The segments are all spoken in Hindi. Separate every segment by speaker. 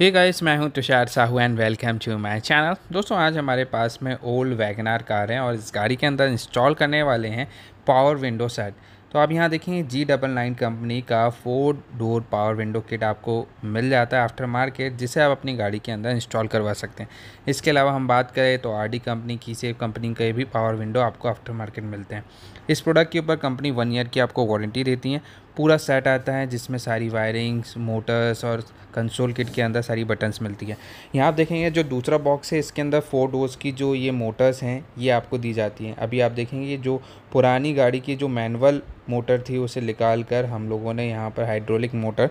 Speaker 1: ये गाइस मैं हूं Tushar Sahu and welcome to my channel दोस्तों आज हमारे पास में ओल्ड वैगनार कार है और इस गाड़ी के अंदर इंस्टॉल करने वाले हैं पावर विंडो सेट तो आप यहाँ देखेंगे जी डबल नाइन कंपनी का four door power window kit आपको मिल जाता है आफ्टर मार्केट जिसे आप अपनी गाड़ी के अंदर इंस्टॉल करवा सकते हैं इसके अलावा हम बात करें तो आर कंपनी की सेव कंपनी के भी पावर विंडो आपको आफ्टर मार्केट मिलते हैं इस प्रोडक्ट के ऊपर कंपनी वन ईयर की आपको वारंटी देती है पूरा सेट आता है जिसमें सारी वायरिंग्स मोटर्स और कंसोल किट के अंदर सारी बटन्स मिलती हैं यहाँ आप देखेंगे जो दूसरा बॉक्स है इसके अंदर फोर डोर्स की जो ये मोटर्स हैं ये आपको दी जाती हैं अभी आप देखेंगे जो पुरानी गाड़ी की जो मैनुअल मोटर थी उसे निकाल कर हम लोगों ने यहाँ पर हाइड्रोलिक मोटर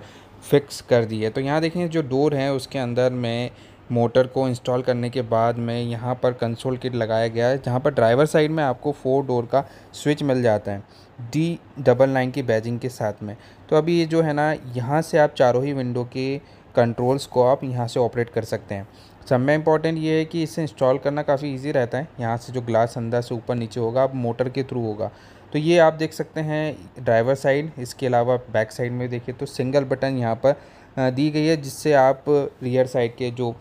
Speaker 1: फिक्स कर दी है तो यहाँ देखेंगे जो डोर है उसके अंदर में मोटर को इंस्टॉल करने के बाद में यहाँ पर कंसोल किट लगाया गया है जहाँ पर ड्राइवर साइड में आपको फोर डोर का स्विच मिल जाता है डी डबल नाइन की बैजिंग के साथ में तो अभी ये जो है ना यहाँ से आप चारों ही विंडो के कंट्रोल्स को आप यहाँ से ऑपरेट कर सकते हैं सब में इंपॉर्टेंट ये है कि इसे इंस्टॉल करना काफ़ी ईजी रहता है यहाँ से जो ग्लास अंदर से ऊपर नीचे होगा आप मोटर के थ्रू होगा तो ये आप देख सकते हैं ड्राइवर साइड इसके अलावा बैक साइड में देखिए तो सिंगल बटन यहाँ पर दी गई है जिससे आप रियर साइड के जो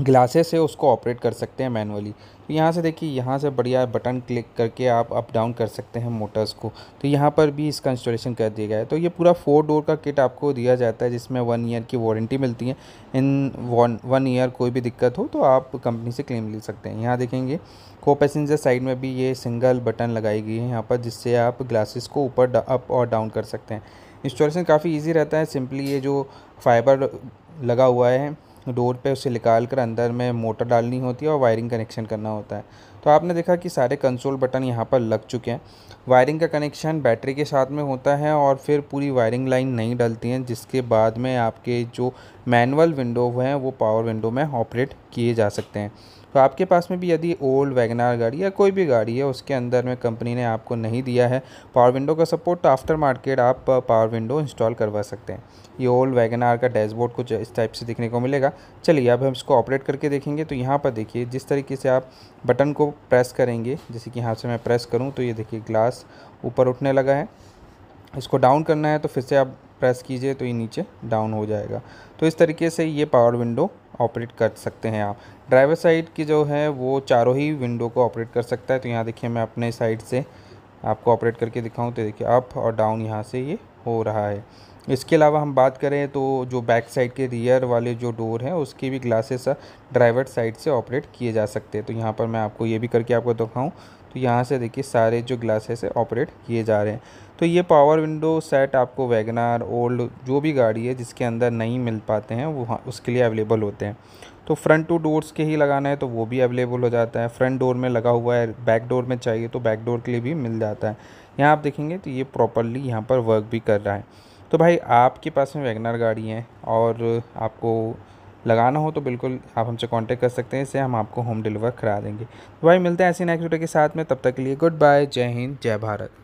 Speaker 1: ग्लासेस से उसको ऑपरेट कर सकते हैं मैनुअली तो यहाँ से देखिए यहाँ से बढ़िया बटन क्लिक करके आप अप डाउन कर सकते हैं मोटर्स को तो यहाँ पर भी इसका इंस्टॉलेशन कर दिया गया है तो ये पूरा फोर डोर का किट आपको दिया जाता है जिसमें वन ईयर की वारंटी मिलती है इन वन वन ईयर कोई भी दिक्कत हो तो आप कंपनी से क्लेम ले सकते हैं यहाँ देखेंगे को पैसेंजर साइड में भी ये सिंगल बटन लगाई गई है यहाँ पर जिससे आप ग्लासेस को ऊपर अप और डाउन कर सकते हैं इंस्टॉलेशन काफ़ी ईजी रहता है सिंपली ये जो फाइबर लगा हुआ है डोर पे उसे निकाल कर अंदर में मोटर डालनी होती है और वायरिंग कनेक्शन करना होता है तो आपने देखा कि सारे कंसोल बटन यहाँ पर लग चुके हैं वायरिंग का कनेक्शन बैटरी के साथ में होता है और फिर पूरी वायरिंग लाइन नहीं डलती हैं जिसके बाद में आपके जो मैनुअल विंडो हैं वो पावर विंडो में ऑपरेट किए जा सकते हैं तो आपके पास में भी यदि ओल्ड वैगनार गाड़ी या कोई भी गाड़ी है उसके अंदर में कंपनी ने आपको नहीं दिया है पावर विंडो का सपोर्ट तो आफ्टर मार्केट आप पावर विंडो इंस्टॉल करवा सकते हैं ये ओल्ड वैगनार का डैशबोर्ड कुछ इस टाइप से देखने को मिलेगा चलिए अब हम इसको ऑपरेट करके देखेंगे तो यहाँ पर देखिए जिस तरीके से आप बटन को प्रेस करेंगे जैसे कि हाथ से मैं प्रेस करूँ तो ये देखिए ग्लास ऊपर उठने लगा है इसको डाउन करना है तो फिर से आप प्रेस कीजिए तो ये नीचे डाउन हो जाएगा तो इस तरीके से ये पावर विंडो ऑपरेट कर सकते हैं आप ड्राइवर साइड की जो है वो चारों ही विंडो को ऑपरेट कर सकता है तो यहाँ देखिए मैं अपने साइड से आपको ऑपरेट करके दिखाऊँ तो देखिए अप और डाउन यहाँ से ये हो रहा है इसके अलावा हम बात करें तो जो बैक साइड के रियर वाले जो डोर हैं उसके भी ग्लासेस ड्राइवर साइड से ऑपरेट किए जा सकते हैं तो यहाँ पर मैं आपको ये भी करके आपको दिखाऊँ तो यहाँ से देखिए सारे जो ग्लासेस है ऑपरेट किए जा रहे हैं तो ये पावर विंडो सेट आपको वैगनार ओल्ड जो भी गाड़ी है जिसके अंदर नहीं मिल पाते हैं वो उसके लिए अवेलेबल होते हैं तो फ्रंट टू डोर्स के ही लगाना है तो वो भी अवेलेबल हो जाता है फ्रंट डोर में लगा हुआ है बैक डोर में चाहिए तो बैक डोर के लिए भी मिल जाता है यहाँ आप देखेंगे तो ये प्रॉपरली यहाँ पर वर्क भी कर रहा है तो भाई आपके पास में वैगनार गाड़ी है और आपको लगाना हो तो बिल्कुल आप हमसे कांटेक्ट कर सकते हैं इसे हम आपको होम डिलीवर करा देंगे तो भाई मिलते हैं ऐसी नेक्स्ट वीडियो के साथ में तब तक के लिए गुड बाय जय हिंद जय भारत